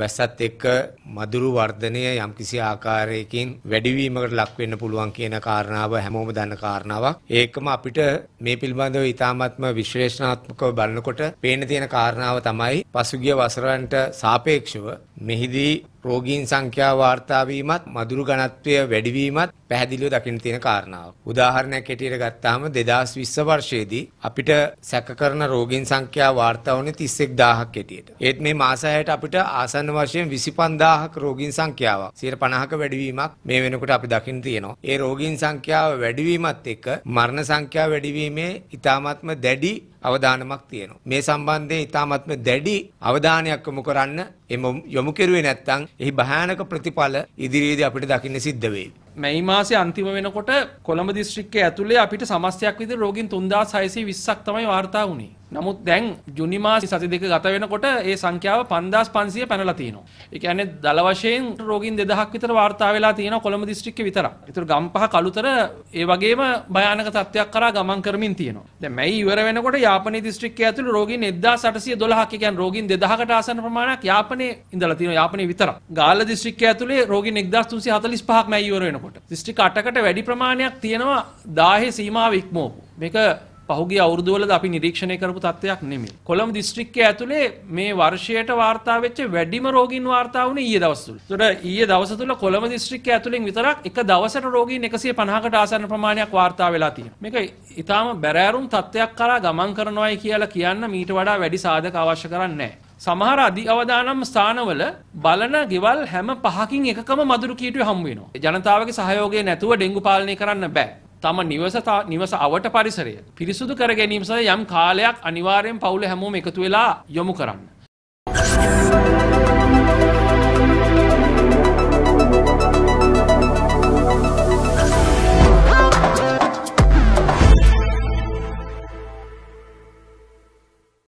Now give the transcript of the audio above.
වැස්සත් එක්ක මදුරු වර්ධනය යම්කිසි ආකාරයකින් වැඩිවීමකට ලක් වෙන්න පුළුවන් කියන කාරණාව හැමෝම දන්න කාරණාවක්. ඒකම අපිට මේ පිළිබඳව ඉතාමත්ම විශ්ලේෂණාත්මකව බලනකොට පේන තියෙන කාරණාව තමයි පසුගිය වසරන්ට සාපේක්ෂව මෙහිදී රෝගීන් සංඛ්‍යාව වාර්තා වීමත් මදුරු ඝනත්වය වැඩිවීමත් පැහැදිලිව දකින්න තියෙන කාරණාවක්. උදාහරණයක් හැටියට ගත්තාම 2020 වර්ෂයේදී අපිට සැක කරන රෝගීන් සංඛ්‍යාව වාර්තා වුණේ 31000ක් හැටියට. ඒත් මේ මාස 6ට අපිට ආසන්න වශයෙන් 25000ක රෝගීන් සංඛ්‍යාවක් 150ක වැඩිවීමක් මේ වෙනකොට අපි දකින්න තියෙනවා. ඒ රෝගීන් සංඛ්‍යාව වැඩිවීමත් එක්ක මරණ සංඛ්‍යාව වැඩිවීමේ ඊ타මාත්ම දැඩි අවධානමක් තියෙනවා. මේ සම්බන්ධයෙන් ඊ타මාත්ම දැඩි අවධානයක් යොමු කරන්න එම යොමු කෙරුවේ නැත්නම් එහි භයානක ප්‍රතිඵල ඉදිරියේදී අපිට දකින්න සිද්ධ වෙයි. මැයි මාසේ අන්තිම වෙනකොට කොළඹ දිස්ත්‍රික්කයේ ඇතුලේ අපිට සමස්තයක් විදිහට රෝගීන් 3620ක් තමයි වාර්තා වුණේ. නමුත් දැන් ජුනි මාසේ සති දෙක ගත වෙනකොට ඒ සංඛ්‍යාව 5500 පැනලා තියෙනවා. ඒ කියන්නේ දල වශයෙන් රෝගීන් 2000ක් විතර වාර්තා වෙලා තියෙනවා කොළඹ දිස්ත්‍රික්කේ විතරක්. ඒතර ගම්පහ කළුතර ඒ වගේම භයානක තත්ත්වයක් කරා ගමන් කරමින් තියෙනවා. දැන් මැයි ඉවර වෙනකොට යාපනයේ දිස්ත්‍රික්කයේ ඇතුළේ රෝගීන් 1812ක් කියන්නේ රෝගීන් 2000කට ආසන්න ප්‍රමාණයක් යාපනයේ ඉඳලා තියෙනවා යාපනයේ විතරක්. ගාල්ල දිස්ත්‍රික්කයේ ඇතුළේ රෝගීන් 1345ක් මැයි ඉවර වෙනකොට යනකොට. දිස්ත්‍රික් 8කට වැඩි ප්‍රමාණයක් තියෙනවා 1000 සීමාව ඉක්මවපු. මේක පහුගිය අවුරුදුවලද අපි නිරීක්ෂණය කරපු තත්ත්වයක් නෙමෙයි. කොළඹ දිස්ත්‍රික්කයේ ඇතුලේ මේ වර්ෂයට වාර්තා වෙච්ච වැඩිම රෝගීන් වාර්තා වුණේ ඊයේ දවස් තුල. ඒතර ඊයේ දවස් තුල කොළඹ දිස්ත්‍රික්කයේ ඇතුලෙන් විතරක් එක දවසට රෝගීන් 150කට ආසන්න ප්‍රමාණයක් වාර්තා වෙලා තියෙනවා. මේක ඊටාම බැරෑරුම් තත්ත්වයක් කරා ගමන් කරනවායි කියලා කියන්න මීට වඩා වැඩි සාධක අවශ්‍ය කරන්නේ නැහැ. සමහර අධි අවදානම් ස්ථානවල බලන ගෙවල් හැම පහකින් එකකම මදුරු කීටුව හම් වෙනවා. ජනතාවගේ සහයෝගය නැතුව ඩෙංගු පාලනය කරන්න බෑ. තම නිවස නිවස අවට පරිසරය පිරිසුදු කර ගැනීම සඳහා යම් කාලයක් අනිවාර්යෙන් පවුල හැමෝම එකතු වෙලා යොමු කරන්න.